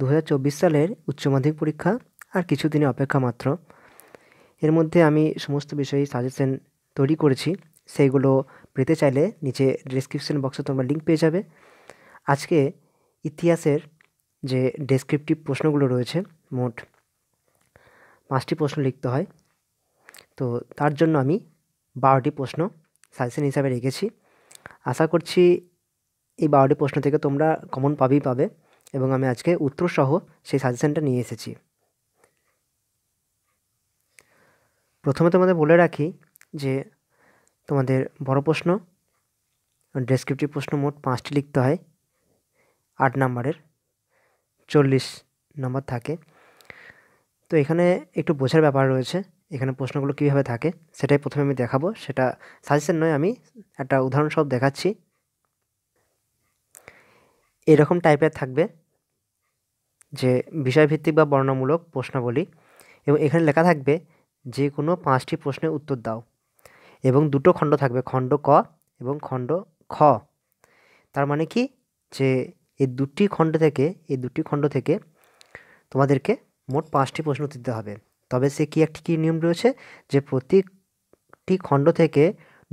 দু সালের উচ্চ মাধ্যমিক পরীক্ষা আর কিছুদিনে অপেক্ষা মাত্র এর মধ্যে আমি সমস্ত বিষয়ে সাজেশন তৈরি করেছি সেইগুলো পেতে চাইলে নিচে ডেসক্রিপশন বক্সে তোমরা লিঙ্ক পেয়ে যাবে আজকে ইতিহাসের যে ডেসক্রিপটিভ প্রশ্নগুলো রয়েছে মোট পাঁচটি প্রশ্ন লিখতে হয় তো তার জন্য আমি বারোটি প্রশ্ন সাজেশন হিসাবে রেখেছি আশা করছি এই বারোটি প্রশ্ন থেকে তোমরা কমন পাবেই পাবে এবং আমি আজকে উত্তরসহ সেই সাজেশানটা নিয়ে এসেছি প্রথমে তোমাদের বলে রাখি যে তোমাদের বড় প্রশ্ন ডেসক্রিপটিভ প্রশ্ন মোট পাঁচটি লিখতে হয় আট নাম্বারের চল্লিশ নম্বর থাকে তো এখানে একটু বোঝার ব্যাপার রয়েছে এখানে প্রশ্নগুলো কীভাবে থাকে সেটাই প্রথমে আমি দেখাবো সেটা সাজেশন নয় আমি একটা উদাহরণ সব দেখাচ্ছি এরকম টাইপের থাকবে যে বিষয়ভিত্তিক বা বর্ণমূলক প্রশ্নাবলী এবং এখানে লেখা থাকবে যে কোনো পাঁচটি প্রশ্নের উত্তর দাও এবং দুটো খণ্ড থাকবে খণ্ড ক এবং খণ্ড খ তার মানে কি যে এই দুটি খণ্ড থেকে এই দুটি খণ্ড থেকে তোমাদেরকে মোট পাঁচটি প্রশ্ন দিতে হবে তবে সে কি একটি কী নিয়ম রয়েছে যে প্রতিটি খণ্ড থেকে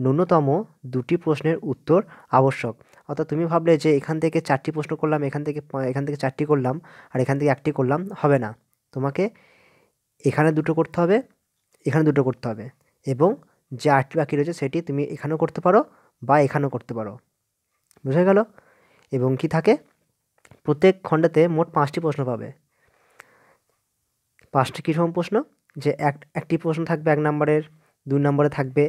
ন্যূনতম দুটি প্রশ্নের উত্তর আবশ্যক অর্থাৎ তুমি ভাবলে যে এখান থেকে চারটি প্রশ্ন করলাম এখান থেকে এখান থেকে চারটি করলাম আর এখান থেকে একটি করলাম হবে না তোমাকে এখানে দুটো করতে হবে এখানে দুটো করতে হবে এবং যে আটটি বাকি রয়েছে সেটি তুমি এখানেও করতে পারো বা এখানেও করতে পারো বুঝে গেল এবং কি থাকে প্রত্যেক খণ্ডেতে মোট পাঁচটি প্রশ্ন পাবে পাঁচটি কীরকম প্রশ্ন যে এক একটি প্রশ্ন থাকবে এক নম্বরের দুই নম্বরে থাকবে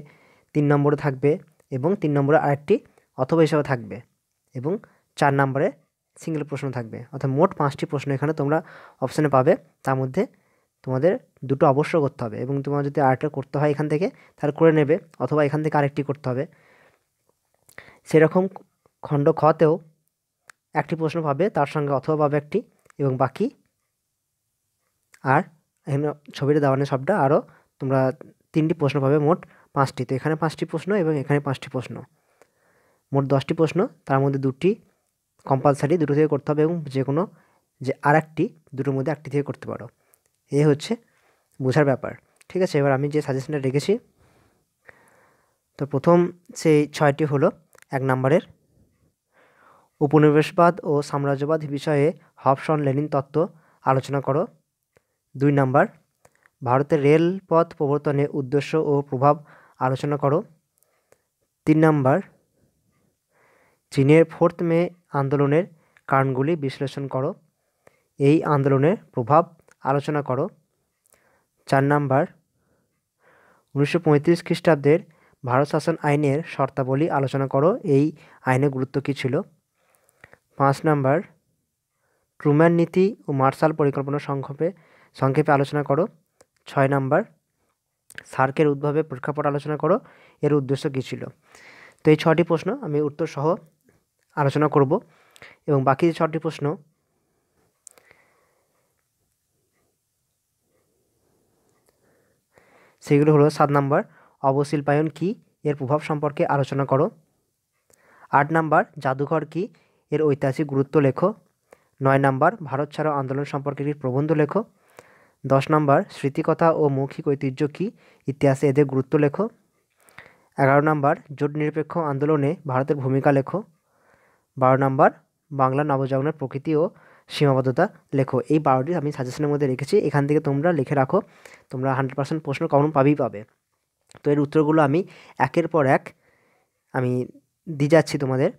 তিন নম্বরে থাকবে এবং তিন নম্বরে আরেকটি অথবা হিসাবে থাকবে এবং চার নম্বরে সিঙ্গেল প্রশ্ন থাকবে অর্থাৎ মোট পাঁচটি প্রশ্ন এখানে তোমরা অপশানে পাবে তার মধ্যে তোমাদের দুটো অবশ্য করতে হবে এবং তোমার যদি আরেকটা করতে হয় এখান থেকে তাহলে করে নেবে অথবা এখান থেকে আরেকটি করতে হবে সেরকম খণ্ড খতেও একটি প্রশ্ন পাবে তার সঙ্গে অথবা পাবে একটি এবং বাকি আর এখানে ছবিটা দেওয়ানো সবটা আরও তোমরা তিনটি প্রশ্ন পাবে মোট পাঁচটি তো এখানে পাঁচটি প্রশ্ন এবং এখানে পাঁচটি প্রশ্ন মোট দশটি প্রশ্ন তার মধ্যে দুটি কম্পালসারি দুটো থেকে করতে হবে এবং যে কোনো যে আর একটি দুটোর মধ্যে একটি থেকে করতে পারো এ হচ্ছে বোঝার ব্যাপার ঠিক আছে এবার আমি যে সাজেশনটা রেখেছি তো প্রথম সেই ছয়টি হলো এক নম্বরের উপনিবেশবাদ ও সাম্রাজ্যবাদ বিষয়ে হবসন লেনিন তত্ত্ব আলোচনা করো দুই নাম্বার ভারতের রেলপথ প্রবর্তনে উদ্দেশ্য ও প্রভাব আলোচনা করো তিন নাম্বার চীনের ফোর্থ মে আন্দোলনের কারণগুলি বিশ্লেষণ করো এই আন্দোলনের প্রভাব আলোচনা করো চার নাম্বার উনিশশো পঁয়ত্রিশ খ্রিস্টাব্দের ভারত শাসন আইনের শর্তাবলী আলোচনা করো এই আইনের গুরুত্ব কী ছিল পাঁচ নাম্বার ট্রুম্যান নীতি ও মার্শাল পরিকল্পনা সংক্ষেপে সংক্ষেপে আলোচনা করো ছয় নাম্বার সার্কের উদ্ভাবে প্রেক্ষাপট আলোচনা করো এর উদ্দেশ্য কী ছিল তো এই ছটি প্রশ্ন আমি উত্তর সহ আলোচনা করব এবং বাকি যে ছটি প্রশ্ন সেগুলো হলো সাত নাম্বার অবশিল্পায়ন কি এর প্রভাব সম্পর্কে আলোচনা করো আট নাম্বার জাদুঘর কি এর ঐতিহাসিক গুরুত্ব লেখো নয় নাম্বার ভারত ছাড়া আন্দোলন সম্পর্কে একটি প্রবন্ধ লেখো দশ নম্বর স্মৃতিকথা ও মৌখিক ঐতিহ্য কী ইতিহাসে এদের গুরুত্ব লেখো এগারো নম্বর জোট নিরপেক্ষ আন্দোলনে ভারতের ভূমিকা লেখো বারো নম্বর বাংলা নবজাগরণের প্রকৃতি ও সীমাবদ্ধতা লেখো এই বারোটি আমি সাজেশনের মধ্যে রেখেছি এখান থেকে তোমরা লিখে রাখো তোমরা হান্ড্রেড পার্সেন্ট প্রশ্ন কখন পাবেই পাবে তো এর উত্তরগুলো আমি একের পর এক আমি দিয়ে যাচ্ছি তোমাদের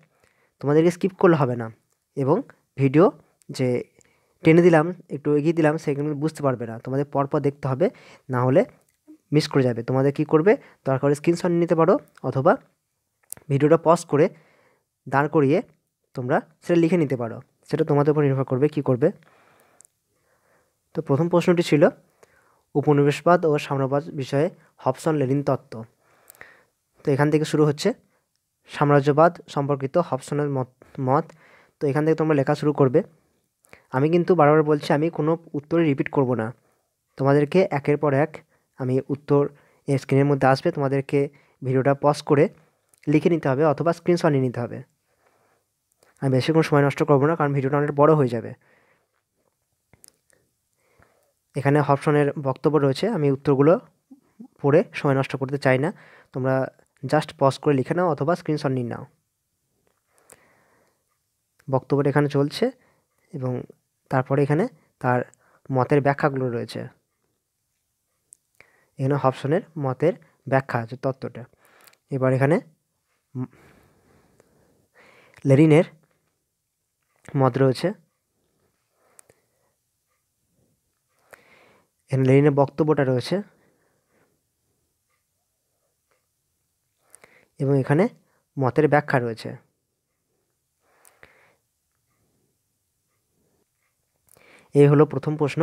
তোমাদেরকে স্কিপ করলে হবে না এবং ভিডিও যে টেনে দিলাম একটু এগিয়ে দিলাম সেগুলো বুঝতে পারবে না তোমাদের পরপর দেখতে হবে না হলে মিস করে যাবে তোমাদের কি করবে দরকার স্ক্রিনশট নিতে পারো অথবা ভিডিওটা পজ করে দাঁড় করিয়ে তোমরা সেটা লিখে নিতে পারো সেটা তোমাদের উপর নির্ভর করবে কি করবে তো প্রথম প্রশ্নটি ছিল উপনিবেশবাদ ও সাম্রাজ্যবাদ বিষয়ে হবসন লেনিন তত্ত্ব তো এখান থেকে শুরু হচ্ছে সাম্রাজ্যবাদ সম্পর্কিত হবসনের মত মত তো এখান থেকে তোমরা লেখা শুরু করবে আমি কিন্তু বারবার বলছি আমি কোনো উত্তরে রিপিট করব না তোমাদেরকে একের পর এক আমি উত্তর স্ক্রিনের মধ্যে আসবে তোমাদেরকে ভিডিওটা পজ করে লিখে নিতে হবে অথবা স্ক্রিনশট নিয়ে নিতে হবে আমি বেশিক্ষণ সময় নষ্ট করবো না কারণ ভিডিওটা অনেক বড় হয়ে যাবে এখানে হপশনের বক্তব্য রয়েছে আমি উত্তরগুলো পড়ে সময় নষ্ট করতে চাই না তোমরা জাস্ট পজ করে লিখে নাও অথবা স্ক্রিনশট নিয়ে নাও বক্তব্যটা এখানে চলছে এবং তারপরে এখানে তার মতের ব্যাখ্যাগুলো রয়েছে এখানে হপশনের মতের ব্যাখ্যা আছে তত্ত্বটা এবার এখানে লেরিনের মত রয়েছে এখানে লেনিনের বক্তব্যটা রয়েছে এবং এখানে মতের ব্যাখ্যা রয়েছে এই হলো প্রথম প্রশ্ন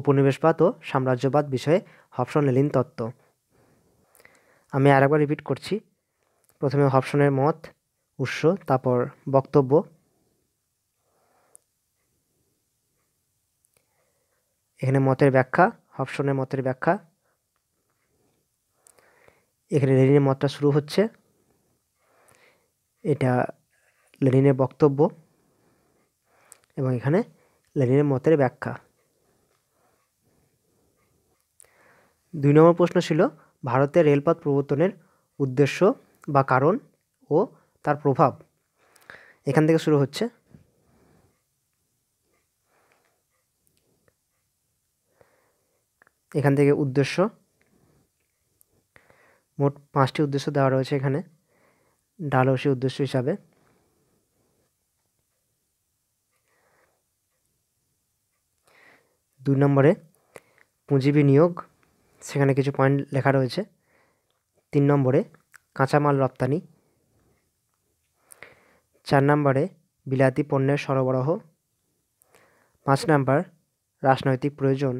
উপনিবেশবাদ ও সাম্রাজ্যবাদ বিষয়ে হপসন লেলিন তত্ত্ব আমি আরেকবার রিপিট করছি প্রথমে হবসনের মত উৎস তারপর বক্তব্য এখানে মতের ব্যাখ্যা অপশনে মতের ব্যাখ্যা এখানে লেনিনের মতটা শুরু হচ্ছে এটা লেনিনের বক্তব্য এবং এখানে লেনিনের মতের ব্যাখ্যা দুই নম্বর প্রশ্ন ছিল ভারতের রেলপথ প্রবর্তনের উদ্দেশ্য বা কারণ ও তার প্রভাব এখান থেকে শুরু হচ্ছে এখান থেকে উদ্দেশ্য মোট পাঁচটি উদ্দেশ্য দেওয়া রয়েছে এখানে ডালহসি উদ্দেশ্য হিসাবে দুই নম্বরে পুঁজি বিনিয়োগ সেখানে কিছু পয়েন্ট লেখা রয়েছে তিন নম্বরে কাঁচামাল রপ্তানি চার নম্বরে বিলাতি পণ্যের সরবরাহ পাঁচ নম্বর রাজনৈতিক প্রয়োজন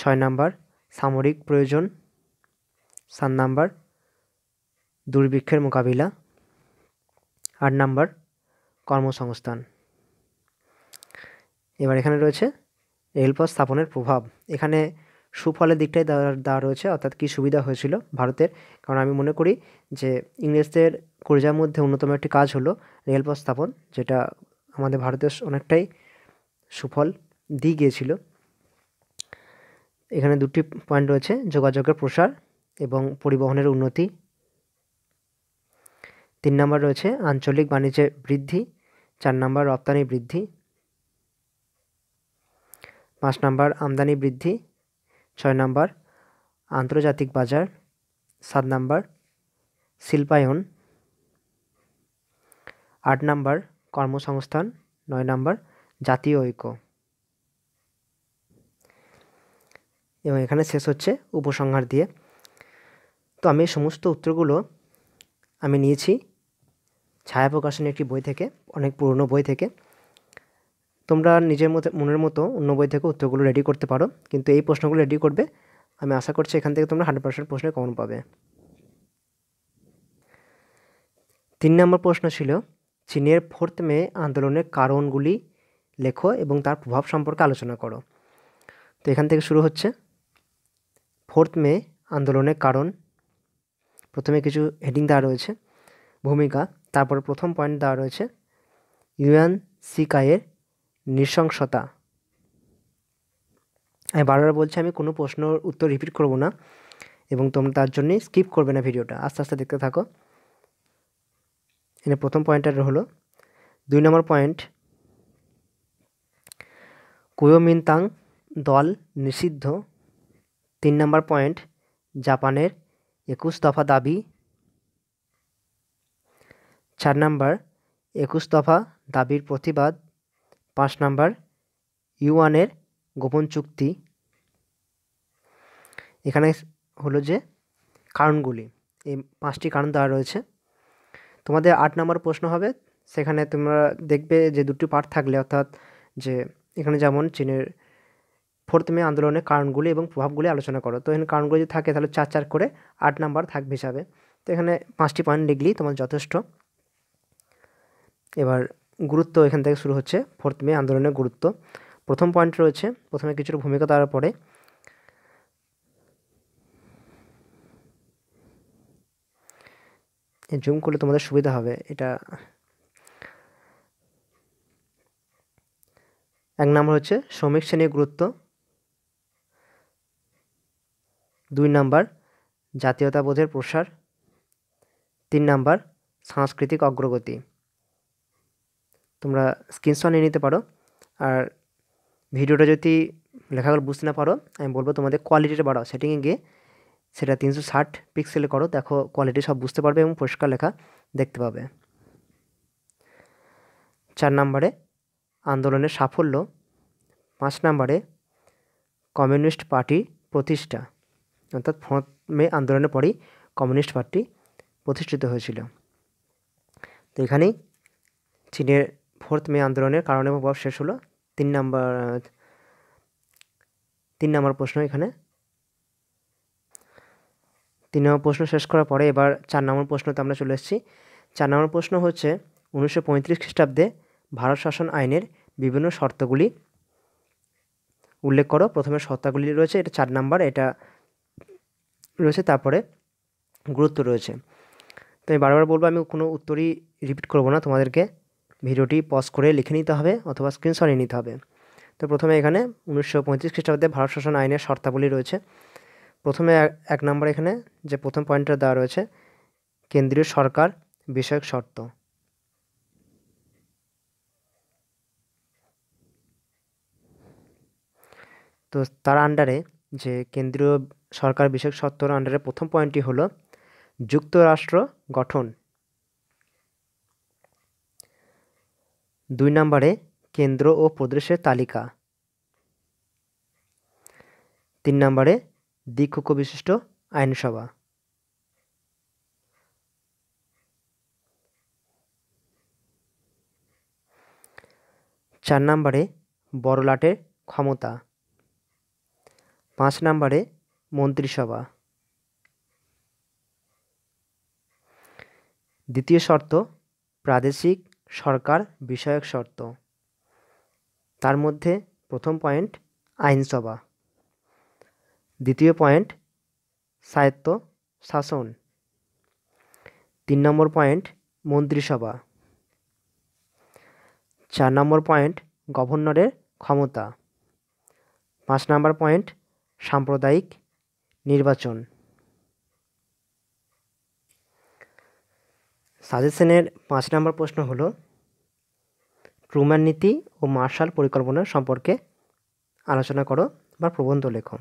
ছয় নাম্বার সামরিক প্রয়োজন সাত নাম্বার দুর্ভিক্ষের মোকাবিলা আট নাম্বার কর্মসংস্থান এবার এখানে রয়েছে রেলপথ স্থাপনের প্রভাব এখানে সুফলের দিকটাই দেওয়া রয়েছে অর্থাৎ কী সুবিধা হয়েছিল ভারতের কারণ আমি মনে করি যে ইংরেজদের কোরিয়ার মধ্যে অন্যতম একটি কাজ হলো রেলপথ স্থাপন যেটা আমাদের ভারতের অনেকটাই সুফল দিয়ে গিয়েছিল এখানে দুটি পয়েন্ট রয়েছে যোগাযোগের প্রসার এবং পরিবহনের উন্নতি তিন নম্বর রয়েছে আঞ্চলিক বাণিজ্যের বৃদ্ধি চার নম্বর রপ্তানি বৃদ্ধি পাঁচ নম্বর আমদানি বৃদ্ধি ছয় নম্বর আন্তর্জাতিক বাজার সাত নম্বর শিল্পায়ন আট নম্বর কর্মসংস্থান নয় নম্বর জাতীয় ঐক্য এবং এখানে শেষ হচ্ছে উপসংহার দিয়ে তো আমি সমস্ত উত্তরগুলো আমি নিয়েছি ছায়া প্রকাশনের একটি বই থেকে অনেক পুরনো বই থেকে তোমরা নিজের মতো মনের মতো অন্য বই থেকে উত্তরগুলো রেডি করতে পারো কিন্তু এই প্রশ্নগুলো রেডি করবে আমি আশা করছি এখান থেকে তোমরা হান্ড্রেড পার্সেন্ট প্রশ্নে কমন পাবে তিন নম্বর প্রশ্ন ছিল চীনের ফোর্থ মে আন্দোলনের কারণগুলি লেখো এবং তার প্রভাব সম্পর্কে আলোচনা করো তো এখান থেকে শুরু হচ্ছে ফোর্থ মে আন্দোলনের কারণ প্রথমে কিছু হেডিং দেওয়া রয়েছে ভূমিকা তারপর প্রথম পয়েন্ট দেওয়া রয়েছে ইউএন সিকায়ের নৃশংসতা আমি বারবার বলছি আমি কোনো প্রশ্নর উত্তর রিপিট করব না এবং তোমরা তার জন্যই স্কিপ করবে না ভিডিওটা আস্তে আস্তে দেখতে থাকো এনে প্রথম পয়েন্টটা হলো দুই নম্বর পয়েন্ট কুয়োমিনতাং দল নিষিদ্ধ তিন নম্বর পয়েন্ট জাপানের একুশ দফা দাবি চার নম্বর একুশ দফা দাবির প্রতিবাদ পাঁচ নম্বর ইউয়ানের গোপন চুক্তি এখানে হলো যে কারণগুলি এই পাঁচটি কারণ দেওয়া রয়েছে তোমাদের আট নম্বর প্রশ্ন হবে সেখানে তোমরা দেখবে যে দুটি পার্ট থাকলে অর্থাৎ যে এখানে যেমন চীনের মে আন্দোলনের কারণগুলি এবং প্রভাবগুলি আলোচনা করো তো এখানে কারণগুলি যদি থাকে তাহলে চার চার করে আট নাম্বার থাকবে হিসাবে তো এখানে পাঁচটি পয়েন্ট লিখলি তোমার যথেষ্ট এবার গুরুত্ব এখান থেকে শুরু হচ্ছে ফোর্থ মে আন্দোলনের গুরুত্ব প্রথম পয়েন্ট রয়েছে প্রথমে কিছুটা ভূমিকা পরে জুম করলে তোমাদের সুবিধা হবে এটা এক নম্বর হচ্ছে শ্রমিক শ্রেণীর গুরুত্ব দুই নাম্বার জাতীয়তাবোধের প্রসার তিন নাম্বার সাংস্কৃতিক অগ্রগতি তোমরা স্ক্রিনশট নিয়ে নিতে পারো আর ভিডিওটা যদি লেখাগুলো বুঝতে না পারো আমি বলবো তোমাদের কোয়ালিটিটা বাড়াও সেটিংয়ে গিয়ে সেটা তিনশো ষাট পিক্সেলে করো দেখো কোয়ালিটি সব বুঝতে পারবে এবং পরিষ্কার লেখা দেখতে পাবে চার নাম্বারে আন্দোলনের সাফল্য পাঁচ নাম্বারে কমিউনিস্ট পার্টি প্রতিষ্ঠা অর্থাৎ ফোঁত মে আন্দোলনের পরেই কমিউনিস্ট পার্টি প্রতিষ্ঠিত হয়েছিল তো এখানেই চীনের ফোর্থ মে আন্দোলনের কারণে এবং প্রভাব শেষ হলো তিন নম্বর তিন নম্বর প্রশ্ন এখানে তিন নম্বর প্রশ্ন শেষ করার পরে এবার চার নম্বর প্রশ্নতে আমরা চলে এসেছি চার নম্বর প্রশ্ন হচ্ছে উনিশশো পঁয়ত্রিশ খ্রিস্টাব্দে ভারত শাসন আইনের বিভিন্ন শর্তগুলি উল্লেখ করো প্রথমে শর্তাগুলি রয়েছে এটা চার নাম্বার এটা রয়েছে তারপরে গুরুত্ব রয়েছে তো আমি বারবার বলবো আমি কোনো উত্তরই রিপিট করব না তোমাদেরকে ভিডিওটি পজ করে লিখে নিতে হবে অথবা স্ক্রিনশট নিয়ে নিতে হবে তো প্রথমে এখানে উনিশশো পঁয়ত্রিশ খ্রিস্টাব্দে ভারত শাসন আইনের শর্তাবলী রয়েছে প্রথমে এক নম্বর এখানে যে প্রথম পয়েন্টটা দেওয়া রয়েছে কেন্দ্রীয় সরকার বিষয়ক শর্ত তো তার আন্ডারে যে কেন্দ্রীয় সরকার বিষয়ক সত্তর আন্ডারে প্রথম পয়েন্টটি হল যুক্তরাষ্ট্র গঠন দুই নম্বরে কেন্দ্র ও প্রদেশের তালিকা তিন নম্বরে দ্বিকক্ষ বিশিষ্ট আইনসভা চার নম্বরে বড়লাটের ক্ষমতা পাঁচ নম্বরে মন্ত্রিসভা দ্বিতীয় শর্ত প্রাদেশিক সরকার বিষয়ক শর্ত তার মধ্যে প্রথম পয়েন্ট আইনসভা দ্বিতীয় পয়েন্ট স্বায়ত্ত শাসন তিন নম্বর পয়েন্ট মন্ত্রিসভা চার নম্বর পয়েন্ট গভর্নরের ক্ষমতা পাঁচ নম্বর পয়েন্ট সাম্প্রদায়িক নির্বাচন সাজেশনের পাঁচ নম্বর প্রশ্ন হলো ট্রুম্যান নীতি ও মার্শাল পরিকল্পনা সম্পর্কে আলোচনা করো বা প্রবন্ধ লেখো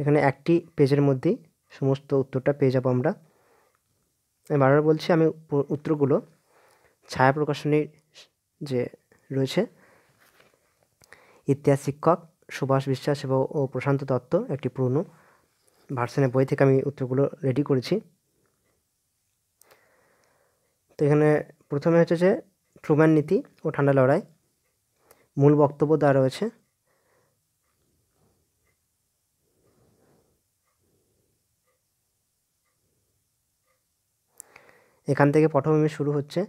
এখানে একটি পেজের মধ্যে সমস্ত উত্তরটা পেয়ে যাবো আমরা এবার বারবার বলছি আমি উত্তরগুলো ছায়া প্রকাশনীর যে রয়েছে ইতিহাস শিক্ষক সুভাষ বিশ্বাস এবং ও প্রশান্ত দত্ত একটি পুরনো ভার্সনের বই থেকে আমি উত্তরগুলো রেডি করেছি তো এখানে প্রথমে হচ্ছে যে ট্রুম্যান নীতি ও ঠান্ডা লড়াই মূল বক্তব্য দেওয়া রয়েছে এখান থেকে পটভূমি শুরু হচ্ছে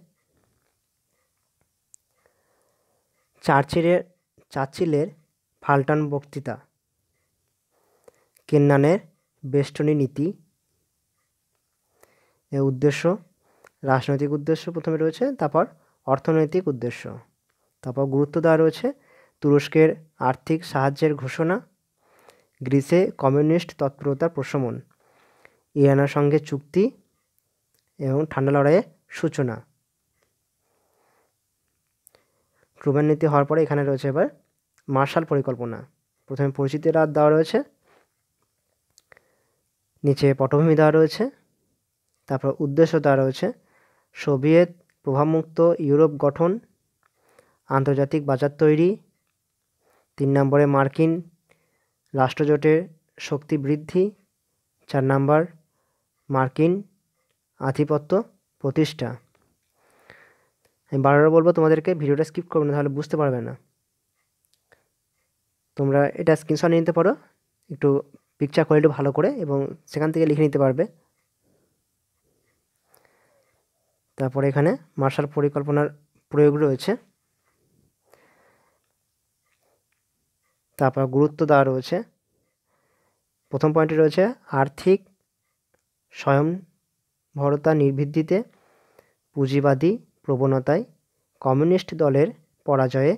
চার্চিলের চার্চিলের ফাল্টান বক্তৃতা কেন্নানের বেষ্টনী নীতি এ উদ্দেশ্য রাজনৈতিক উদ্দেশ্য প্রথমে রয়েছে তারপর অর্থনৈতিক উদ্দেশ্য তারপর গুরুত্ব দেওয়া রয়েছে তুরস্কের আর্থিক সাহায্যের ঘোষণা গ্রিসে কমিউনিস্ট তৎপরতার প্রশমন ইরানের সঙ্গে চুক্তি এবং ঠান্ডা লড়াইয়ের সূচনা ক্রমান্বিত হওয়ার পরে এখানে রয়েছে এবার মার্শাল পরিকল্পনা প্রথমে পরিচিতি রাত দেওয়া রয়েছে নিচে পটভূমি দেওয়া রয়েছে তারপর উদ্দেশ্য দেওয়া রয়েছে সোভিয়েত প্রভাবমুক্ত ইউরোপ গঠন আন্তর্জাতিক বাজার তৈরি তিন নম্বরে মার্কিন রাষ্ট্রজোটের শক্তি বৃদ্ধি চার নম্বর মার্কিন আধিপত্য প্রতিষ্ঠা আমি বারবার বলবো তোমাদেরকে ভিডিওটা স্কিপ করবে না তাহলে বুঝতে পারবে না তোমরা এটা স্ক্রিনশট নিতে পারো একটু পিকচার কোয়ালিটি ভালো করে এবং সেখান থেকে লিখে নিতে পারবে তারপরে এখানে মার্শাল পরিকল্পনার প্রয়োগ রয়েছে তারপর গুরুত্ব দেওয়া রয়েছে প্রথম পয়েন্টে রয়েছে আর্থিক স্বয়ংভরতা নির্ভিত্তিতে পুঁজিবাদী প্রবণতায় কমিউনিস্ট দলের পরাজয়ে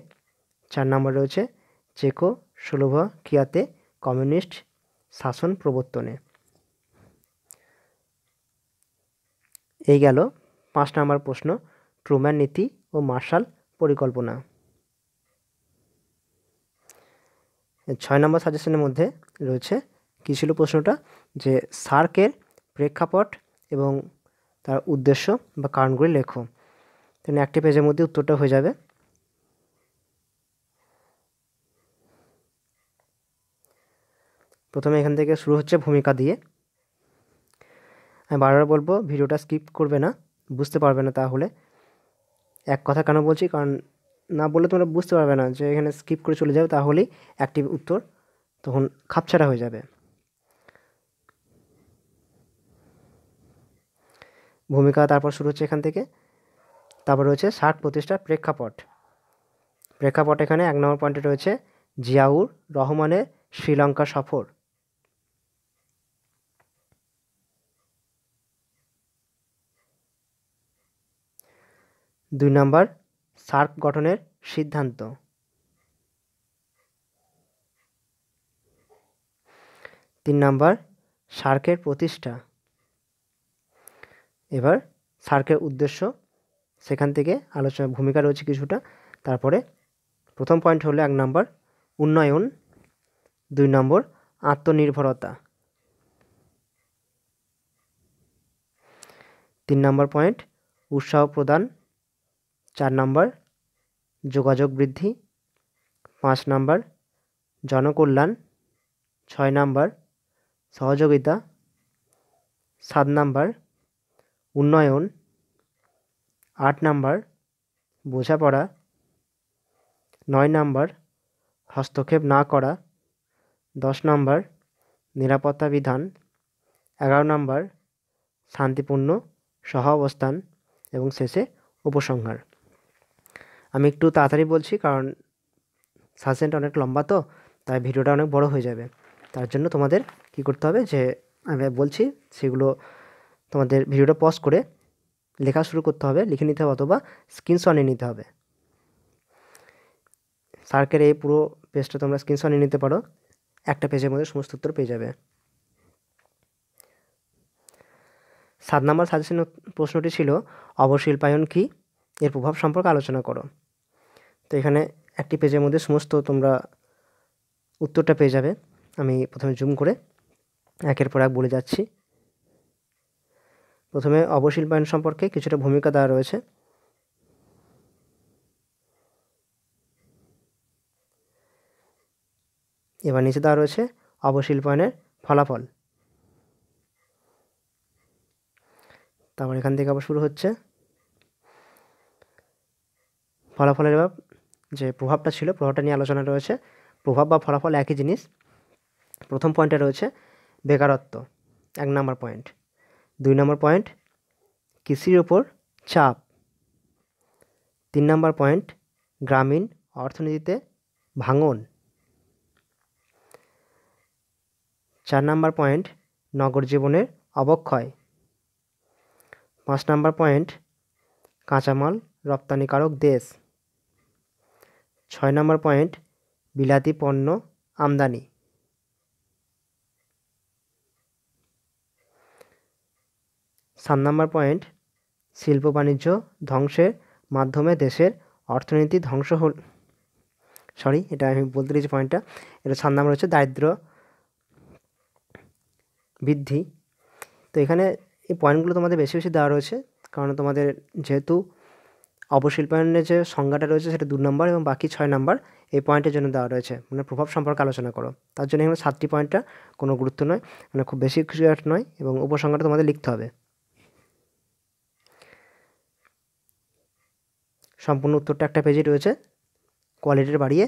চার নম্বর রয়েছে চেকো স্লোভাকিয়াতে কমিউনিস্ট শাসন প্রবর্তনে এই গেল পাঁচ নম্বর প্রশ্ন ট্রুম্যান নীতি ও মার্শাল পরিকল্পনা ছয় নম্বর সাজেশনের মধ্যে রয়েছে কী ছিল প্রশ্নটা যে সার্কের প্রেক্ষাপট এবং তার উদ্দেশ্য বা কারণগুলি লেখো তেমনি একটি পেজের মধ্যে উত্তরটা হয়ে যাবে প্রথমে এখান থেকে শুরু হচ্ছে ভূমিকা দিয়ে আমি বারবার বলবো ভিডিওটা স্কিপ করবে না বুঝতে পারবে না তাহলে এক কথা কেন বলছি কারণ না বললে তোমরা বুঝতে পারবে না যে এখানে স্কিপ করে চলে যাও তাহলেই একটি উত্তর তখন খাপছাড়া হয়ে যাবে ভূমিকা তারপর শুরু হচ্ছে এখান থেকে তারপর রয়েছে ষাট প্রতিষ্ঠার প্রেক্ষাপট প্রেক্ষাপট এখানে এক নম্বর পয়েন্টে রয়েছে জিয়াউর রহমানের শ্রীলঙ্কা সফর দুই নম্বর সার্ক গঠনের সিদ্ধান্ত তিন নম্বর সার্কের প্রতিষ্ঠা এবার সার্কের উদ্দেশ্য সেখান থেকে আলোচনার ভূমিকা রয়েছে কিছুটা তারপরে প্রথম পয়েন্ট হলো এক নম্বর উন্নয়ন দুই নম্বর আত্মনির্ভরতা তিন নম্বর পয়েন্ট উৎসাহ প্রদান চার নম্বর যোগাযোগ বৃদ্ধি পাঁচ নম্বর জনকল্যাণ ছয় নম্বর সহযোগিতা সাত নম্বর উন্নয়ন আট নম্বর বোঝাপড়া নয় নম্বর হস্তক্ষেপ না করা দশ নম্বর নিরাপত্তা বিধান এগারো নম্বর শান্তিপূর্ণ সহাবস্থান এবং শেষে উপসংহার আমি একটু তাড়াতাড়ি বলছি কারণ সাসেন্ট অনেক লম্বা তো তাই ভিডিওটা অনেক বড় হয়ে যাবে তার জন্য তোমাদের কি করতে হবে যে আমি বলছি সেগুলো তোমাদের ভিডিওটা পজ করে লেখা শুরু করতে হবে লিখে নিতে হবে অথবা স্ক্রিনশট নিয়ে নিতে হবে সার্কের এই পুরো পেজটা তোমরা স্ক্রিনশট নিয়ে নিতে পারো একটা পেজের মধ্যে সমস্ত উত্তর পেয়ে যাবে সাত নম্বর সাজেশন প্রশ্নটি ছিল অবশিল্পায়ন কী এর প্রভাব সম্পর্কে আলোচনা করো তো এখানে একটি পেজের মধ্যে সমস্ত তোমরা উত্তরটা পেয়ে যাবে আমি প্রথমে জুম করে একের পর এক বলে যাচ্ছি প্রথমে অবশিল্পায়ন সম্পর্কে কিছুটা ভূমিকা দেওয়া রয়েছে এবার নিচে দেওয়া রয়েছে অবশিল্পায়নের ফলাফল তারপর এখান থেকে আবার শুরু হচ্ছে ফলাফলের এবার যে প্রভাবটা ছিল প্রভাবটা নিয়ে আলোচনা রয়েছে প্রভাব বা ফলাফল একই জিনিস প্রথম পয়েন্টে রয়েছে বেকারত্ব এক নম্বর পয়েন্ট দুই নম্বর পয়েন্ট কৃষির ওপর চাপ তিন নম্বর পয়েন্ট গ্রামীণ অর্থনীতিতে ভাঙন চার নম্বর পয়েন্ট নগর জীবনের অবক্ষয় পাঁচ নম্বর পয়েন্ট কাঁচামাল রপ্তানিকারক দেশ ছয় নম্বর পয়েন্ট বিলাতি পণ্য আমদানি সাত নম্বর পয়েন্ট শিল্প বাণিজ্য ধ্বংসের মাধ্যমে দেশের অর্থনীতি ধ্বংস হল সরি এটা আমি বলতে দিয়েছি পয়েন্টটা এটা সাত নম্বর হচ্ছে দারিদ্র বৃদ্ধি তো এখানে এই পয়েন্টগুলো তোমাদের বেশি বেশি দেওয়া রয়েছে কারণ তোমাদের যেহেতু অবশিল্পায়নের যে সংজ্ঞাটা রয়েছে সেটা দু নম্বর এবং বাকি ছয় নম্বর এই পয়েন্টের জন্য দেওয়া রয়েছে মানে প্রভাব সম্পর্কে আলোচনা করো তার জন্য এখানে সাতটি পয়েন্টটা কোনো গুরুত্ব নয় মানে খুব বেশি কিছু নয় এবং উপসংহারটা তোমাদের লিখতে হবে সম্পূর্ণ উত্তরটা একটা পেজে রয়েছে কোয়ালিটির বাড়িয়ে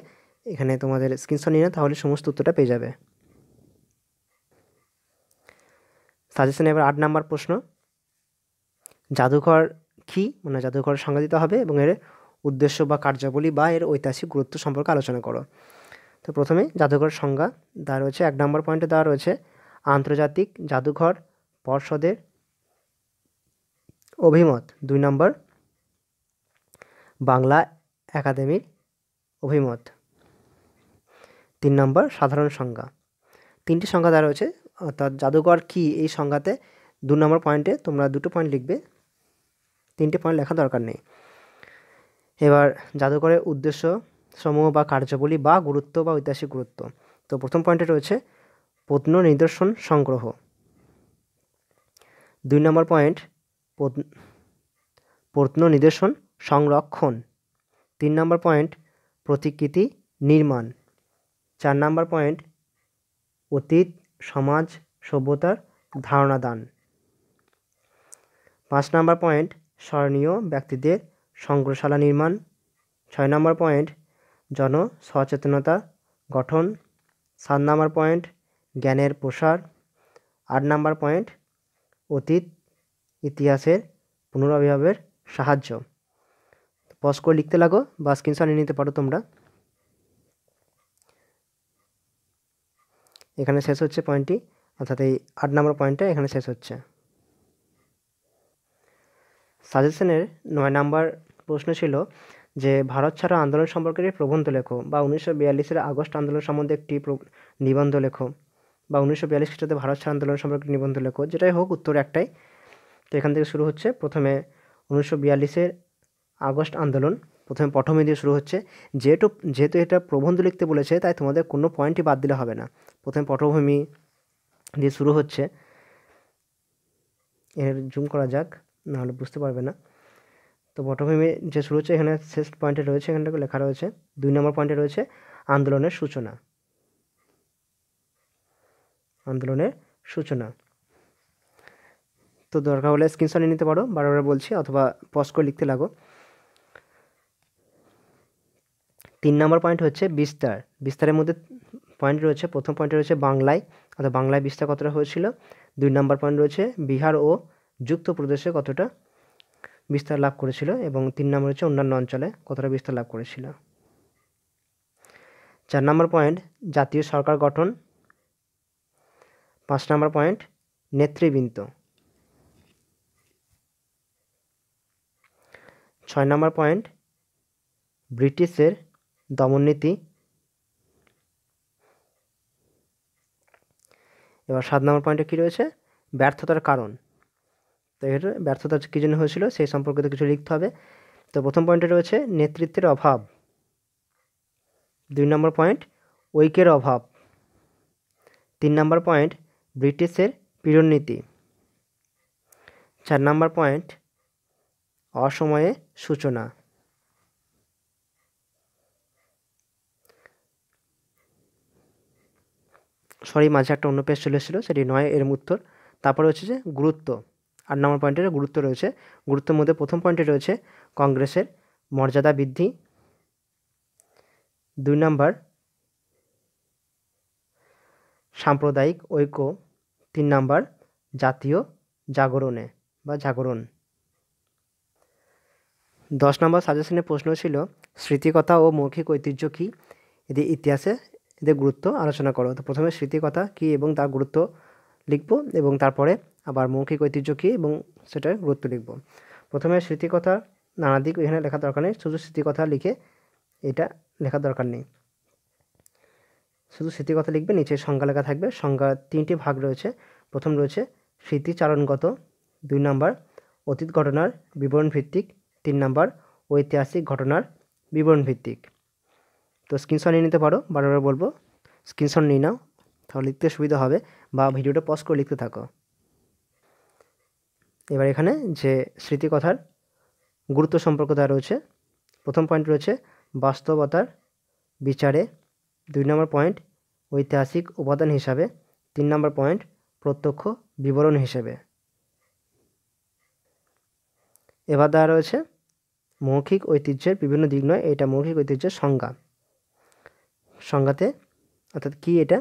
এখানে তোমাদের স্ক্রিনশট নিয়ে তাহলে সমস্ত উত্তরটা পেয়ে যাবে সাজেশন এবার আট নাম্বার প্রশ্ন জাদুঘর কী মানে জাদুঘরের সংজ্ঞা দিতে হবে এবং এর উদ্দেশ্য বা কার্যাবলী বা এর ঐতিহাসিক গুরুত্ব সম্পর্কে আলোচনা করো তো প্রথমে জাদুঘরের সংজ্ঞা দেওয়া রয়েছে এক নম্বর পয়েন্টে দেওয়া রয়েছে আন্তর্জাতিক জাদুঘর পর্ষদের অভিমত দুই নম্বর বাংলা একাডেমির অভিমত তিন নম্বর সাধারণ সংজ্ঞা তিনটি সংজ্ঞা দেওয়া রয়েছে অর্থাৎ জাদুঘর কী এই সংজ্ঞাতে দু নম্বর পয়েন্টে তোমরা দুটো পয়েন্ট লিখবে তিনটে পয়েন্ট লেখা দরকার নেই এবার জাদুঘরের উদ্দেশ্য সমূহ বা কার্যাবলী বা গুরুত্ব বা ঐতিহাসিক গুরুত্ব তো প্রথম পয়েন্টে রয়েছে প্রত্ন নিদর্শন সংগ্রহ দুই নম্বর পয়েন্ট প্রত্ন নিদর্শন সংরক্ষণ তিন নম্বর পয়েন্ট প্রতিকৃতি নির্মাণ চার নম্বর পয়েন্ট অতীত সমাজ সভ্যতার ধারণা দান পাঁচ নম্বর পয়েন্ট স্মরণীয় ব্যক্তিদের সংগ্রহশালা নির্মাণ ছয় নম্বর পয়েন্ট জন সচেতনতা গঠন সাত নম্বর পয়েন্ট জ্ঞানের প্রসার আট নম্বর পয়েন্ট অতীত ইতিহাসের পুনরাবিভাবের সাহায্য পজ করে লিখতে লাগো বা নিয়ে নিতে পারো তোমরা এখানে শেষ হচ্ছে পয়েন্টটি অর্থাৎ এই আট নম্বর পয়েন্টটা এখানে শেষ হচ্ছে সাজেশনের নয় নাম্বার প্রশ্ন ছিল যে ভারত ছাড়া আন্দোলন সম্পর্কে প্রবন্ধ লেখো বা উনিশশো বিয়াল্লিশের আগস্ট আন্দোলন সম্বন্ধে একটি নিবন্ধ লেখো বা উনিশশো বিয়াল্লিশ খ্রিস্টাব্দে ভারত ছাড়া আন্দোলন সম্পর্কে নিবন্ধ লেখো যেটাই হোক উত্তর একটাই তো এখান থেকে শুরু হচ্ছে প্রথমে উনিশশো বিয়াল্লিশের আগস্ট আন্দোলন প্রথমে পঠমে দিয়ে শুরু হচ্ছে যেহেতু যেহেতু এটা প্রবন্ধ লিখতে বলেছে তাই তোমাদের কোনো পয়েন্টই বাদ দিলে হবে না প্রথমে পটভূমি দিয়ে শুরু হচ্ছে এর জুম করা যাক নাহলে বুঝতে পারবে না তো বটভূমি যে শুরু হচ্ছে এখানে শেষ পয়েন্টে রয়েছে এখানটা লেখা রয়েছে দুই নম্বর পয়েন্টে রয়েছে আন্দোলনের সূচনা আন্দোলনের সূচনা তো দরকার হলে স্ক্রিনশট নিতে পারো বারবার বলছি অথবা পজ করে লিখতে লাগো তিন নম্বর পয়েন্ট হচ্ছে বিস্তার বিস্তারের মধ্যে পয়েন্ট রয়েছে প্রথম পয়েন্ট রয়েছে বাংলায় অর্থাৎ বাংলায় বিস্তার কতটা হয়েছিল দুই নম্বর পয়েন্ট রয়েছে বিহার ও যুক্ত প্রদেশে কতটা বিস্তার লাভ করেছিল এবং তিন নম্বর হচ্ছে অন্যান্য অঞ্চলে কতটা বিস্তার লাভ করেছিল চার নম্বর পয়েন্ট জাতীয় সরকার গঠন পাঁচ নম্বর পয়েন্ট নেতৃবৃন্দ ছয় নম্বর পয়েন্ট ব্রিটিশের দমননীতি এবার সাত নম্বর পয়েন্টে কী রয়েছে ব্যর্থতার কারণ তো এটা ব্যর্থতা কী জন্য হয়েছিল সেই সম্পর্কিত কিছু লিখতে হবে তো প্রথম পয়েন্টে রয়েছে নেতৃত্বের অভাব দুই নম্বর পয়েন্ট ঐক্যের অভাব তিন নম্বর পয়েন্ট ব্রিটিশের পীড়নীতি চার নম্বর পয়েন্ট অসময়ে সূচনা সরি মাঝে একটা অন্য পেজ চলে এসেছিলো সেটি নয় এর উত্তর তারপরে হচ্ছে যে গুরুত্ব আট নম্বর পয়েন্টের গুরুত্ব রয়েছে গুরুত্বের মধ্যে প্রথম পয়েন্টে রয়েছে কংগ্রেসের মর্যাদা বৃদ্ধি দুই নম্বর সাম্প্রদায়িক ঐক্য তিন নম্বর জাতীয় জাগরণে বা জাগরণ দশ নম্বর সাজেশনের প্রশ্ন ছিল স্মৃতিকথা ও মৌখিক ঐতিহ্য কী এদের ইতিহাসে এদের গুরুত্ব আলোচনা করো তো প্রথমে স্মৃতিকথা কী এবং তার গুরুত্ব লিখব এবং তারপরে আবার মৌখিক ঐতিহ্য কী এবং সেটার গুরুত্ব লিখব প্রথমে স্মৃতিকথা নানা দিক এখানে লেখা দরকার নেই শুধু স্মৃতিকথা লিখে এটা লেখা দরকার নেই শুধু স্মৃতিকথা লিখবে নিচে সংজ্ঞা লেখা থাকবে সংজ্ঞা তিনটি ভাগ রয়েছে প্রথম রয়েছে স্মৃতিচারণগত দুই নাম্বার অতীত ঘটনার বিবরণ ভিত্তিক তিন নাম্বার ঐতিহাসিক ঘটনার বিবরণ ভিত্তিক তো স্ক্রিনশট নিয়ে নিতে পারো বারবার বলবো স্ক্রিনশট নিয়ে নাও তাহলে লিখতে সুবিধা হবে বা ভিডিওটা পজ করে লিখতে থাকো এবার এখানে যে স্মৃতিকথার গুরুত্ব সম্পর্ক তা রয়েছে প্রথম পয়েন্ট রয়েছে বাস্তবতার বিচারে দুই নম্বর পয়েন্ট ঐতিহাসিক উপাদান হিসাবে তিন নম্বর পয়েন্ট প্রত্যক্ষ বিবরণ হিসেবে এবার দেওয়া রয়েছে মৌখিক ঐতিহ্যের বিভিন্ন দিক নয় এটা মৌখিক ঐতিহ্যের সংজ্ঞা সংজ্ঞাতে অর্থাৎ কি এটা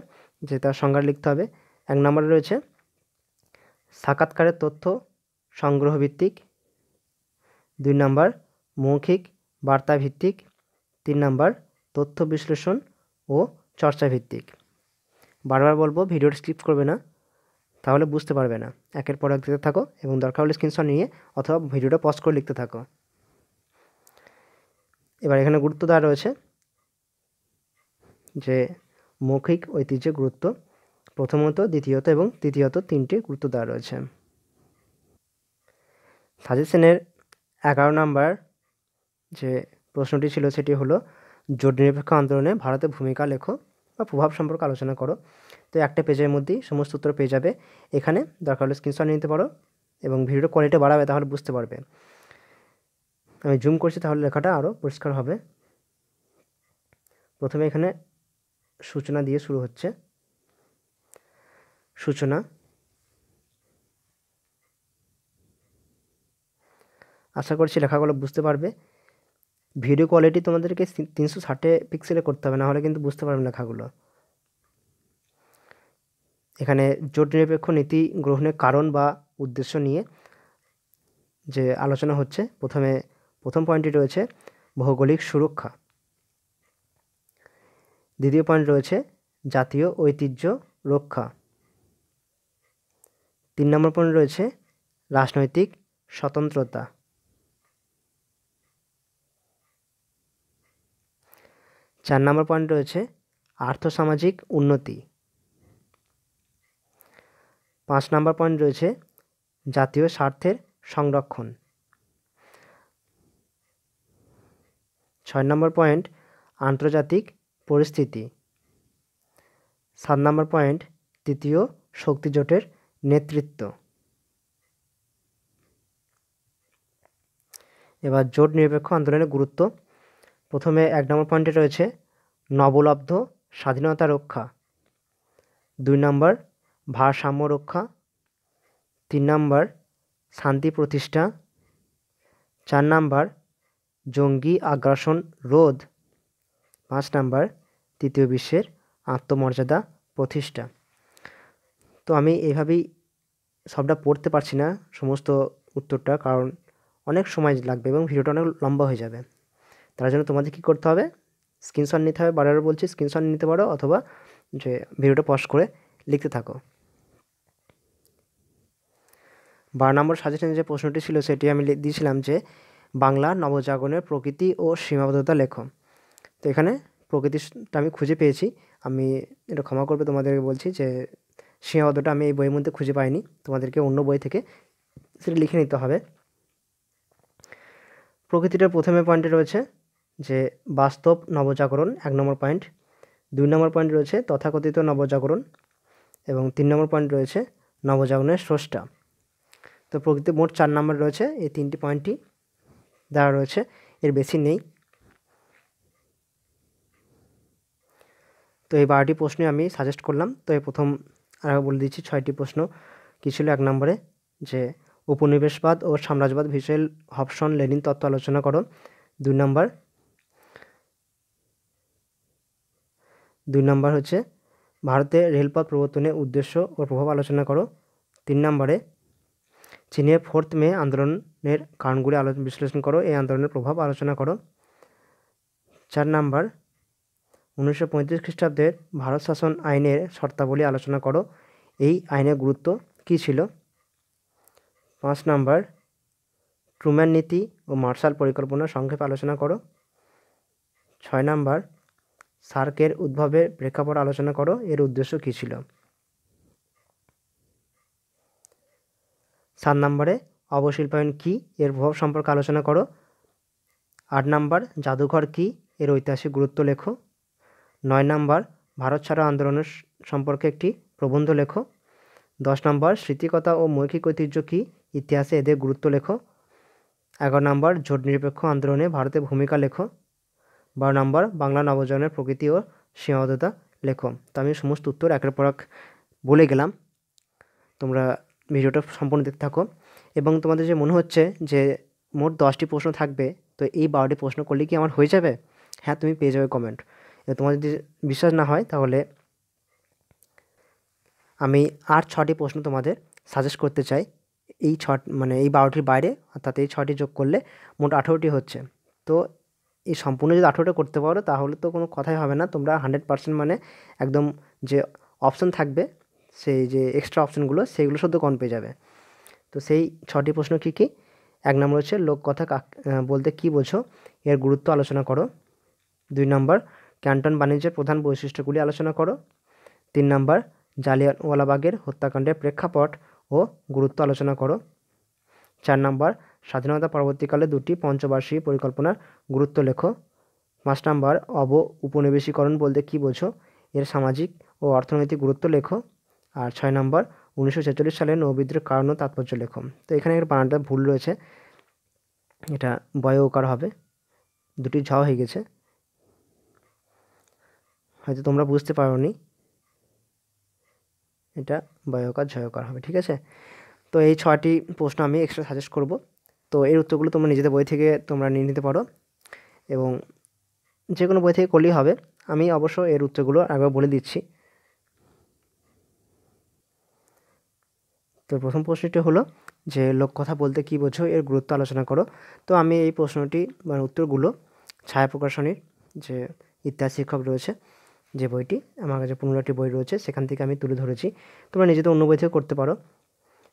যে তার সংজ্ঞা লিখতে হবে এক নম্বরে রয়েছে সাক্ষাৎকারের তথ্য সংগ্রহভিত্তিক দুই নাম্বার মৌখিক বার্তাভিত্তিক তিন নাম্বার তথ্য বিশ্লেষণ ও চর্চাভিত্তিক বারবার বলবো ভিডিওটি স্কিপ করবে না তাহলে বুঝতে পারবে না একের পর এক দিতে থাকো এবং দরকার হলে স্ক্রিনশট নিয়ে অথবা ভিডিওটা পজ করে লিখতে থাকো এবার এখানে গুরুত্ব দেওয়া রয়েছে যে মৌখিক ঐতিহ্যের গুরুত্ব প্রথমত দ্বিতীয়ত এবং তৃতীয়ত তিনটি গুরুত্ব দেওয়া রয়েছে সাজেশনের এগারো নম্বর যে প্রশ্নটি ছিল সেটি হলো জোট নিরপেক্ষ আন্দোলনে ভারতের ভূমিকা লেখো বা প্রভাব সম্পর্কে আলোচনা করো তো একটা পেজের মধ্যেই সমস্ত উত্তর পেয়ে যাবে এখানে দরকার হলে স্ক্রিনশট নিতে পারো এবং ভিডিওর কোয়ালিটি বাড়াবে তাহলে বুঝতে পারবে আমি জুম করছি তাহলে লেখাটা আরও পরিষ্কার হবে প্রথমে এখানে সূচনা দিয়ে শুরু হচ্ছে সূচনা আশা করছি লেখাগুলো বুঝতে পারবে ভিডিও কোয়ালিটি তোমাদেরকে তিনশো ষাটে পিক্সেলে করতে হবে নাহলে কিন্তু বুঝতে পারবে লেখাগুলো এখানে জোট নিরপেক্ষ নীতি গ্রহণের কারণ বা উদ্দেশ্য নিয়ে যে আলোচনা হচ্ছে প্রথমে প্রথম পয়েন্টটি রয়েছে ভৌগোলিক সুরক্ষা দ্বিতীয় পয়েন্ট রয়েছে জাতীয় ঐতিহ্য রক্ষা তিন নম্বর পয়েন্ট রয়েছে রাজনৈতিক স্বতন্ত্রতা চার নম্বর পয়েন্ট রয়েছে আর্থসামাজিক উন্নতি পাঁচ নম্বর পয়েন্ট রয়েছে জাতীয় স্বার্থের সংরক্ষণ ছয় নম্বর পয়েন্ট আন্তর্জাতিক পরিস্থিতি সাত নম্বর পয়েন্ট তৃতীয় শক্তিজোটের নেতৃত্ব এবার জোট নিরপেক্ষ আন্দোলনের গুরুত্ব প্রথমে এক নম্বর পয়েন্টে রয়েছে নবলব্ধ স্বাধীনতা রক্ষা দুই নম্বর ভারসাম্য রক্ষা তিন নম্বর শান্তি প্রতিষ্ঠা চার নম্বর জঙ্গি আগ্রাসন রোধ পাঁচ নম্বর তৃতীয় বিশ্বের আত্মমর্যাদা প্রতিষ্ঠা তো আমি এইভাবেই সবটা পড়তে পারছি না সমস্ত উত্তরটা কারণ অনেক সময় লাগবে এবং ভিডিওটা অনেক লম্বা হয়ে যাবে তার জন্য তোমাদের কী করতে হবে স্ক্রিনশট নিতে হবে বারবার বলছি স্ক্রিনশট নিতে পারো অথবা যে ভিডিওটা পজ করে লিখতে থাকো বারো নম্বর সাজেশন যে প্রশ্নটি ছিল সেটি আমি দিয়েছিলাম যে বাংলা নবজাগরণের প্রকৃতি ও সীমাবদ্ধতা লেখো তো এখানে প্রকৃতিটা আমি খুঁজে পেয়েছি আমি এটা ক্ষমা করবে তোমাদেরকে বলছি যে সীমাবদ্ধটা আমি এই বইয়ের মধ্যে খুঁজে পাইনি তোমাদেরকে অন্য বই থেকে সেটা লিখে নিতে হবে প্রকৃতিটার প্রথমে পয়েন্টে রয়েছে যে বাস্তব নবজাগরণ এক নম্বর পয়েন্ট দুই নম্বর পয়েন্ট রয়েছে তথাকথিত নবজাগরণ এবং তিন নম্বর পয়েন্ট রয়েছে নবজাগরণের স্রষ্টা তো প্রকৃতি মোট চার নম্বর রয়েছে এই তিনটি পয়েন্টটি দ্বারা রয়েছে এর বেশি নেই তো এই বারোটি প্রশ্নে আমি সাজেস্ট করলাম তো এই প্রথম আর বলে দিচ্ছি ছয়টি প্রশ্ন কী ছিল এক নম্বরে যে উপনিবেশবাদ ও সাম্রাজ্যবাদ বিষয়ে হপসন লেনিন তত্ত্ব আলোচনা করো দুই নম্বর দুই নম্বর হচ্ছে ভারতে রেলপথ প্রবর্তনের উদ্দেশ্য ও প্রভাব আলোচনা করো তিন নম্বরে চীনের ফোর্থ মে আন্দোলনের কারণগুলি আলো বিশ্লেষণ করো এই আন্দোলনের প্রভাব আলোচনা করো চার নম্বর উনিশশো পঁয়ত্রিশ খ্রিস্টাব্দের ভারত শাসন আইনের শর্তাবলী আলোচনা করো এই আইনের গুরুত্ব কী ছিল পাঁচ নাম্বার ট্রুম্যান নীতি ও মার্শাল পরিকল্পনা সংক্ষেপে আলোচনা করো ছয় নাম্বার সার্কের উদ্ভবের প্রেক্ষাপট আলোচনা করো এর উদ্দেশ্য কী ছিল সাত নম্বরে অবশিল্পায়ন কী এর প্রভাব সম্পর্কে আলোচনা করো আট নম্বর জাদুঘর কী এর ঐতিহাসিক গুরুত্ব লেখো নয় নম্বর ভারত ছাড়ো আন্দোলনের সম্পর্কে একটি প্রবন্ধ লেখো দশ নম্বর স্মৃতিকতা ও মৌখিক ঐতিহ্য কী ইতিহাসে এদের গুরুত্ব লেখো এগারো নম্বর জোট নিরপেক্ষ আন্দোলনে ভারতের ভূমিকা লেখো বারো নম্বর বাংলা নবজনের প্রকৃতি ও সীমাবদ্ধতা লেখো তো আমি সমস্ত উত্তর একের পর এক বলে গেলাম তোমরা ভিডিওটা সম্পূর্ণ দেখতে থাকো এবং তোমাদের যে মনে হচ্ছে যে মোট দশটি প্রশ্ন থাকবে তো এই বারোটি প্রশ্ন করলে কি আমার হয়ে যাবে হ্যাঁ তুমি পেয়ে যাবে কমেন্ট তোমার যদি বিশ্বাস না হয় তাহলে আমি আর ছটি প্রশ্ন তোমাদের সাজেস্ট করতে চাই এই ছ মানে এই বারোটির বাইরে অর্থাৎ এই ছটি যোগ করলে মোট আঠেরোটি হচ্ছে তো এই সম্পূর্ণ যদি আঠেরোটা করতে পারো তাহলে তো কোনো কথাই হবে না তোমরা হান্ড্রেড পার্সেন্ট মানে একদম যে অপশন থাকবে সেই যে এক্সট্রা অপশনগুলো সেইগুলো শুধু কম পেয়ে যাবে তো সেই ছটি প্রশ্ন কী কী এক নম্বর হচ্ছে লোক কথা বলতে কী বোঝো এর গুরুত্ব আলোচনা করো দুই নম্বর ক্যান্টন বাণিজ্যের প্রধান বৈশিষ্ট্যগুলি আলোচনা করো তিন নম্বর জালিয়ানওয়ালাবাগের হত্যাকাণ্ডের প্রেক্ষাপট ও গুরুত্ব আলোচনা করো চার নম্বর স্বাধীনতা পরবর্তীকালে দুটি পঞ্চবার্ষিক পরিকল্পনার গুরুত্ব লেখো পাঁচ নম্বর অব উপনিবেশীকরণ বলতে কী বোঝো এর সামাজিক ও অর্থনৈতিক গুরুত্ব লেখো আর ছয় নম্বর উনিশশো ছেচল্লিশ সালে নৌবিদ্রের কারণ ও তাৎপর্য লেখো তো এখানে একটা বানানটা ভুল রয়েছে এটা বয় হবে দুটি ঝাও হয়ে গেছে হয়তো তোমরা বুঝতে পারো নি এটা বয়কার ঝয়কার হবে ঠিক আছে তো এই ছটি প্রশ্ন আমি এক্সট্রা সাজেস্ট করব তো এর উত্তরগুলো তোমরা নিজেদের বই থেকে তোমরা নিয়ে নিতে পারো এবং যে কোনো বই থেকে করলেই হবে আমি অবশ্য এর উত্তরগুলো একবার বলে দিচ্ছি তো প্রথম প্রশ্নটি হলো যে লোক কথা বলতে কী বোঝো এর গুরুত্ব আলোচনা করো তো আমি এই প্রশ্নটি মানে উত্তরগুলো ছায়া প্রকাশনীর যে ইতিহাস শিক্ষক রয়েছে যে বইটি আমার কাছে পনেরোটি বই রয়েছে সেখান থেকে আমি তুলে ধরেছি তোমরা নিজেদের অন্য বই থেকে করতে পারো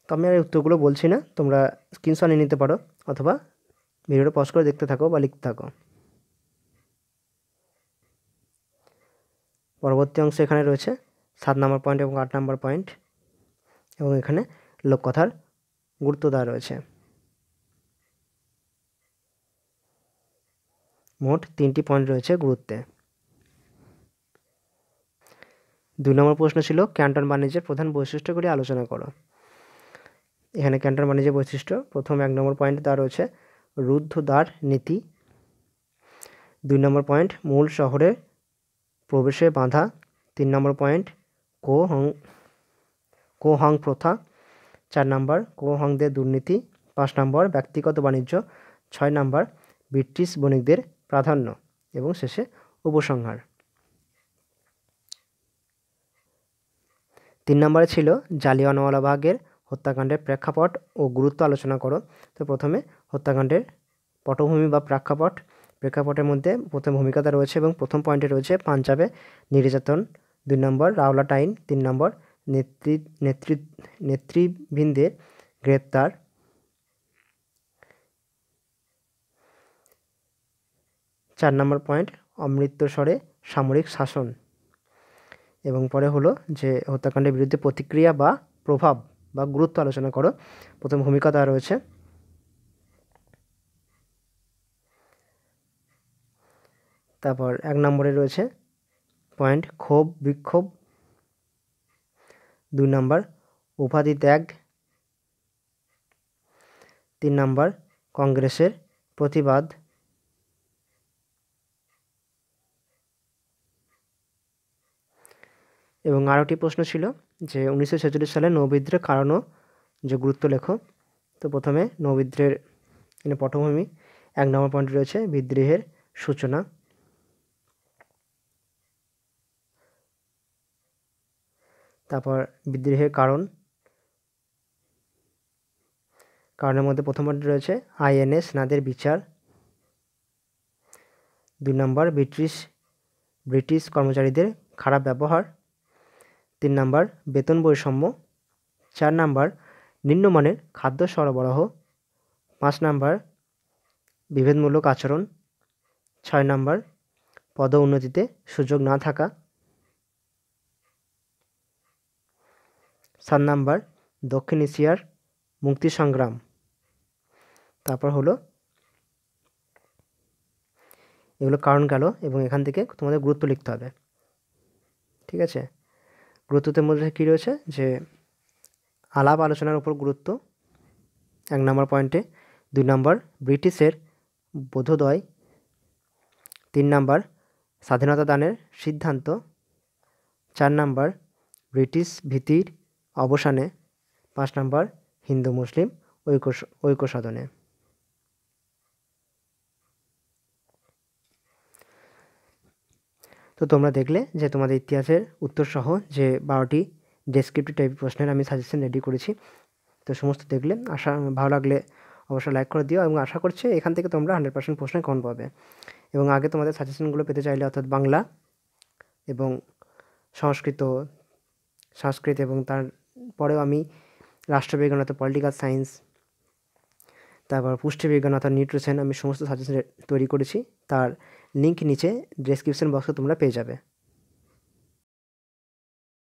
তো আমি আর উত্তরগুলো বলছি না তোমরা স্ক্রিনশট নিয়ে নিতে পারো অথবা ভিডিওটা পজ করে দেখতে থাকো বা লিখতে থাকো পরবর্তী অংশ এখানে রয়েছে সাত নম্বর পয়েন্ট এবং আট নম্বর পয়েন্ট এবং এখানে লোককথার গুরুত্ব দেওয়া রয়েছে মোট তিনটি পয়েন্ট রয়েছে গুরুত্বে দুই নম্বর প্রশ্ন ছিল ক্যান্টন বাণিজ্যের প্রধান বৈশিষ্ট্যগুলি আলোচনা করো এখানে ক্যান্টন বাণিজ্যের বৈশিষ্ট্য প্রথম এক নম্বর পয়েন্ট তার রয়েছে রুদ্ধ দ্বার নীতি দুই নম্বর পয়েন্ট মূল শহরে প্রবেশে বাঁধা তিন নম্বর point Cohong Cohong প্রথা চার নম্বর কো হংদের দুর্নীতি পাঁচ নম্বর ব্যক্তিগত বাণিজ্য ছয় নম্বর ব্রিটিশ বণিকদের প্রাধান্য এবং শেষে উপসংহার তিন নম্বরে ছিল জালিয়ানওয়ালাবাগের হত্যাকাণ্ডের প্রেক্ষাপট ও গুরুত্ব আলোচনা করো তো প্রথমে হত্যাকাণ্ডের পটভূমি বা প্রেক্ষাপট প্রেক্ষাপটের মধ্যে প্রথম ভূমিকাটা রয়েছে এবং প্রথম পয়েন্টে রয়েছে পাঞ্জাবে নির্যাতন দুই নম্বর রাওলা টাইন তিন নম্বর নেতৃ নেতৃ নেতৃবৃন্দের গ্রেপ্তার চার নম্বর পয়েন্ট অমৃতসরে সামরিক শাসন এবং পরে হলো যে হত্যাকাণ্ডের বিরুদ্ধে প্রতিক্রিয়া বা প্রভাব বা গুরুত্ব আলোচনা করো প্রথম ভূমিকা তা রয়েছে তারপর এক নম্বরে রয়েছে পয়েন্ট ক্ষোভ বিক্ষোভ দুই নম্বর উপাধি ত্যাগ তিন নম্বর কংগ্রেসের প্রতিবাদ এবং আরেকটি প্রশ্ন ছিল যে উনিশশো ছেচল্লিশ সালে নৌবিদ্রের কারণও যে গুরুত্ব লেখ তো প্রথমে নৌবিদ্রের এখানে পটভূমি এক নম্বর পয়েন্ট রয়েছে বিদ্রোহের সূচনা তারপর বিদ্রোহের কারণ কারণের মধ্যে প্রথম পয়েন্ট রয়েছে আইএনএস নাদের বিচার দুই নম্বর ব্রিটিশ ব্রিটিশ কর্মচারীদের খারাপ ব্যবহার তিন নাম্বার বেতন বৈষম্য চার নাম্বার নিম্নমানের খাদ্য সরবরাহ পাঁচ নাম্বার বিভেদমূলক আচরণ ছয় নাম্বার পদ উন্নতিতে সুযোগ না থাকা সাত নাম্বার দক্ষিণ এশিয়ার মুক্তি সংগ্রাম তারপর হলো এগুলো কারণ গেল এবং এখান থেকে তোমাদের গুরুত্ব লিখতে হবে ঠিক আছে গুরুত্বের মধ্যে কী রয়েছে যে আলাপ আলোচনার উপর গুরুত্ব এক নম্বর পয়েন্টে দুই নম্বর ব্রিটিশের বোধোদয় তিন নম্বর স্বাধীনতা দানের সিদ্ধান্ত চার নম্বর ব্রিটিশ ভীতির অবসানে পাঁচ নম্বর হিন্দু মুসলিম ঐক্য ঐক্য সাধনে তো তোমরা দেখলে যে তোমাদের ইতিহাসের উত্তরসহ যে বারোটি ডেসক্রিপটিভ টাইপ প্রশ্নের আমি সাজেশন রেডি করেছি তো সমস্ত দেখলে আশা ভালো লাগলে অবশ্যই লাইক করে দিও এবং আশা করছি এখান থেকে তোমরা হান্ড্রেড পার্সেন্ট প্রশ্নে কমন পাবে এবং আগে তোমাদের সাজেশনগুলো পেতে চাইলে অর্থাৎ বাংলা এবং সংস্কৃত সংস্কৃত এবং তার পরেও আমি রাষ্ট্রবিজ্ঞান অর্থাৎ পলিটিক্যাল সায়েন্স তারপর পুষ্টিবিজ্ঞান অর্থাৎ নিউট্রিশন আমি সমস্ত সাজেশন তৈরি করেছি তার लिंक नीचे डेस्क्रिप्शन बक्स तुम्हारा पे जा